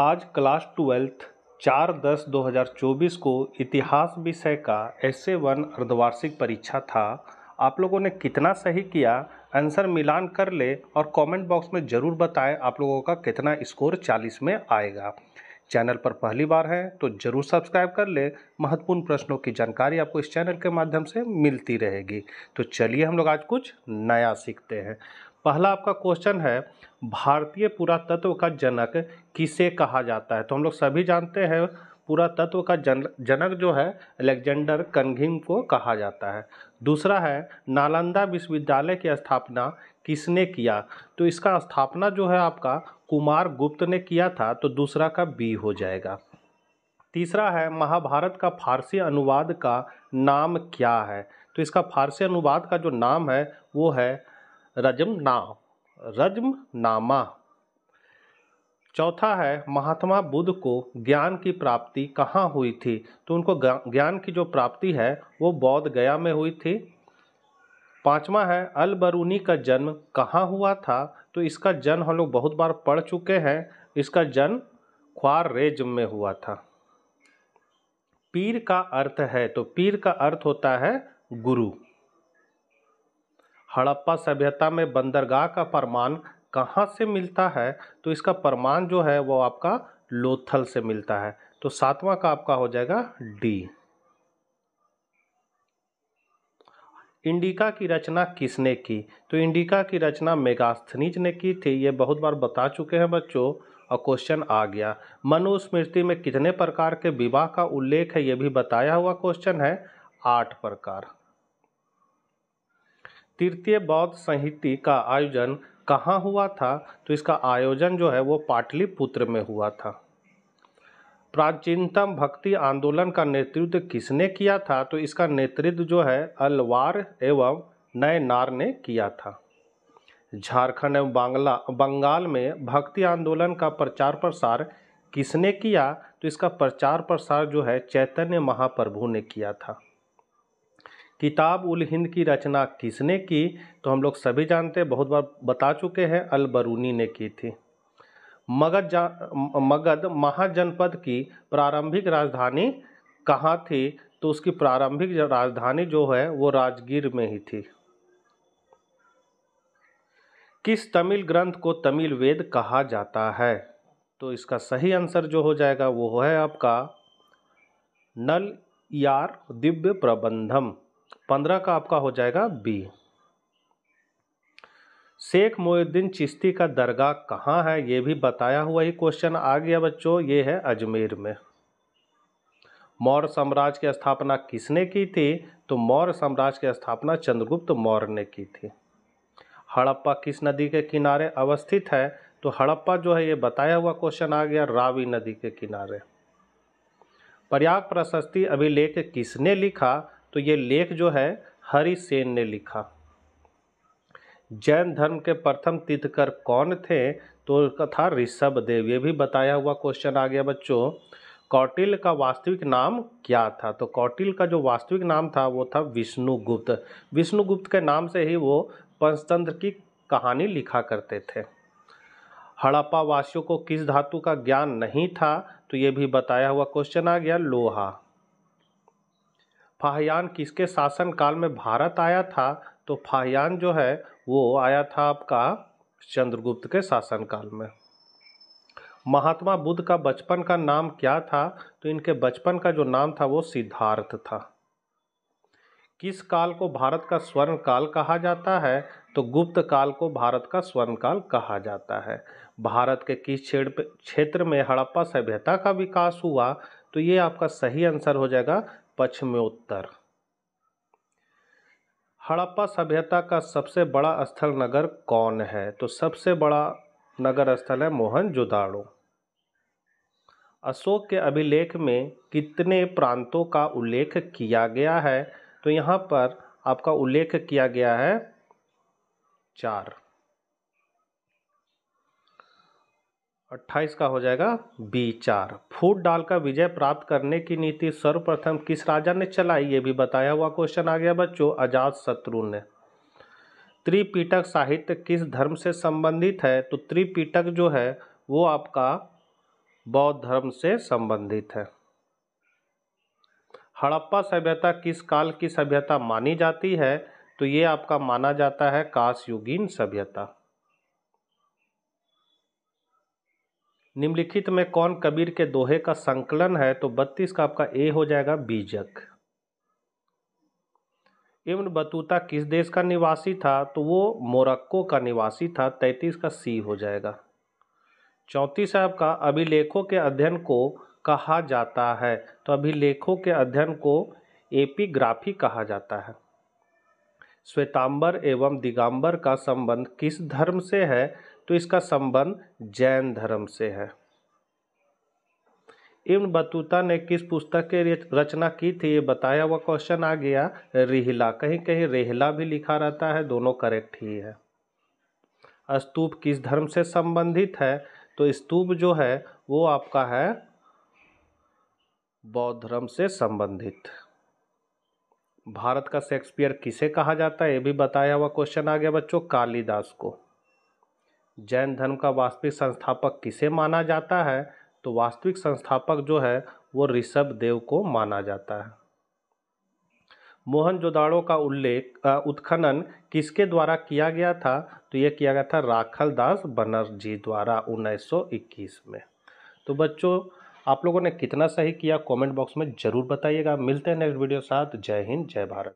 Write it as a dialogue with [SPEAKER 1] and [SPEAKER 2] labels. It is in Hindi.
[SPEAKER 1] आज क्लास ट्वेल्थ चार दस 2024 को इतिहास विषय का एस ए वन अर्धवार्षिक परीक्षा था आप लोगों ने कितना सही किया आंसर मिलान कर ले और कमेंट बॉक्स में ज़रूर बताएं आप लोगों का कितना स्कोर 40 में आएगा चैनल पर पहली बार है तो ज़रूर सब्सक्राइब कर ले महत्वपूर्ण प्रश्नों की जानकारी आपको इस चैनल के माध्यम से मिलती रहेगी तो चलिए हम लोग आज कुछ नया सीखते हैं पहला आपका क्वेश्चन है भारतीय पुरातत्व का जनक किसे कहा जाता है तो हम लोग सभी जानते हैं पुरातत्व का जन जनक जो है अलेक्जेंडर कनघिम को कहा जाता है दूसरा है नालंदा विश्वविद्यालय की स्थापना किसने किया तो इसका स्थापना जो है आपका कुमार गुप्त ने किया था तो दूसरा का बी हो जाएगा तीसरा है महाभारत का फारसी अनुवाद का नाम क्या है तो इसका फारसी अनुवाद का जो नाम है वो है रजम रजम रजमनामा चौथा है महात्मा बुद्ध को ज्ञान की प्राप्ति कहाँ हुई थी तो उनको ज्ञान की जो प्राप्ति है वो बौद्ध गया में हुई थी पांचवा है अल बरूनी का जन्म कहाँ हुआ था तो इसका जन्म हम लोग बहुत बार पढ़ चुके हैं इसका जन्म ख्वार रेज में हुआ था पीर का अर्थ है तो पीर का अर्थ होता है गुरु हड़प्पा सभ्यता में बंदरगाह का प्रमाण कहाँ से मिलता है तो इसका प्रमाण जो है वो आपका लोथल से मिलता है तो सातवां का आपका हो जाएगा डी इंडिका की रचना किसने की तो इंडिका की रचना मेगास्थनीज ने की थी ये बहुत बार बता चुके हैं बच्चों और क्वेश्चन आ गया मनुस्मृति में कितने प्रकार के विवाह का उल्लेख है ये भी बताया हुआ क्वेश्चन है आठ प्रकार तृतीय बौद्ध संहिति का आयोजन कहाँ हुआ था तो इसका आयोजन जो है वो पाटलिपुत्र में हुआ था प्राचीनतम भक्ति आंदोलन का नेतृत्व किसने किया था तो इसका नेतृत्व जो है अलवार एवं नयनार ने किया था झारखंड एवं बांग्ला बंगाल में भक्ति आंदोलन का प्रचार प्रसार किसने किया तो इसका प्रचार प्रसार जो है चैतन्य महाप्रभु ने किया था किताब उल हिंद की रचना किसने की तो हम लोग सभी जानते हैं बहुत बार बता चुके हैं अल बरूनी ने की थी मगध मगध महाजनपद की प्रारंभिक राजधानी कहाँ थी तो उसकी प्रारंभिक राजधानी जो है वो राजगीर में ही थी किस तमिल ग्रंथ को तमिल वेद कहा जाता है तो इसका सही आंसर जो हो जाएगा वो है आपका नल यार दिव्य प्रबंधम पंद्रह का आपका हो जाएगा बी शेख मोहद्दीन चिश्ती का दरगाह कहाँ है ये भी बताया हुआ ही क्वेश्चन आ गया बच्चों ये है अजमेर में मौर्य साम्राज्य की स्थापना किसने की थी तो मौर्य साम्राज्य की स्थापना चंद्रगुप्त मौर्य ने की थी हड़प्पा किस नदी के किनारे अवस्थित है तो हड़प्पा जो है ये बताया हुआ क्वेश्चन आ गया रावी नदी के किनारे प्रयाग प्रशस्ति अभिलेख किसने लिखा तो ये लेख जो है हरि सेन ने लिखा जैन धर्म के प्रथम तीर्थकर कौन थे तो था ऋषभ देव ये भी बताया हुआ क्वेश्चन आ गया बच्चों कौटिल का वास्तविक नाम क्या था तो कौटिल का जो वास्तविक नाम था वो था विष्णुगुप्त विष्णुगुप्त के नाम से ही वो पंचतंत्र की कहानी लिखा करते थे हड़प्पा वासियों को किस धातु का ज्ञान नहीं था तो ये भी बताया हुआ क्वेश्चन आ गया लोहा फाहयान किसके शासन काल में भारत आया था तो फाहयान जो है वो आया था आपका चंद्रगुप्त के शासन काल में महात्मा बुद्ध का बचपन का नाम क्या था तो इनके बचपन का जो नाम था वो सिद्धार्थ था किस काल को भारत का स्वर्ण काल कहा जाता है तो गुप्त काल को भारत का स्वर्ण काल कहा जाता है भारत के किस क्षेत्र क्षेत्र में हड़प्पा सभ्यता का विकास हुआ तो ये आपका सही आंसर हो जाएगा पश्चिमोत्तर हड़प्पा सभ्यता का सबसे बड़ा स्थल नगर कौन है तो सबसे बड़ा नगर स्थल है मोहन जोदाड़ो अशोक के अभिलेख में कितने प्रांतों का उल्लेख किया गया है तो यहाँ पर आपका उल्लेख किया गया है चार अट्ठाईस का हो जाएगा बी चार फूट डाल का विजय प्राप्त करने की नीति सर्वप्रथम किस राजा ने चलाई ये भी बताया हुआ क्वेश्चन आ गया बच्चों अजात शत्रु ने त्रिपीटक साहित्य किस धर्म से संबंधित है तो त्रिपीटक जो है वो आपका बौद्ध धर्म से संबंधित है हड़प्पा सभ्यता किस काल की सभ्यता मानी जाती है तो ये आपका माना जाता है काशयुगीन सभ्यता निम्नलिखित में कौन कबीर के दोहे का संकलन है तो बत्तीस का आपका ए हो जाएगा बीजक इम्न बतूता किस देश का निवासी था तो वो मोरक्को का निवासी था तैतीस का सी हो जाएगा चौंतीस है आपका अभिलेखों के अध्ययन को कहा जाता है तो अभिलेखों के अध्ययन को एपीग्राफी कहा जाता है श्वेतांबर एवं दिगंबर का संबंध किस धर्म से है तो इसका संबंध जैन धर्म से है इब्न बतूता ने किस पुस्तक की रचना की थी ये बताया हुआ क्वेश्चन आ गया रिहिला कहीं कहीं रेहला भी लिखा रहता है दोनों करेक्ट ही है स्तूप किस धर्म से संबंधित है तो स्तूप जो है वो आपका है बौद्ध धर्म से संबंधित भारत का शेक्सपियर किसे कहा जाता है ये भी बताया हुआ क्वेश्चन आ गया बच्चों कालिदास को जैन धर्म का वास्तविक संस्थापक किसे माना जाता है तो वास्तविक संस्थापक जो है वो ऋषभ देव को माना जाता है मोहन जोदाड़ो का उल्लेख उत्खनन किसके द्वारा किया गया था तो यह किया गया था राखल दास बनर्जी द्वारा 1921 में तो बच्चों आप लोगों ने कितना सही किया कमेंट बॉक्स में ज़रूर बताइएगा मिलते हैं नेक्स्ट वीडियो साथ जय हिंद जय भारत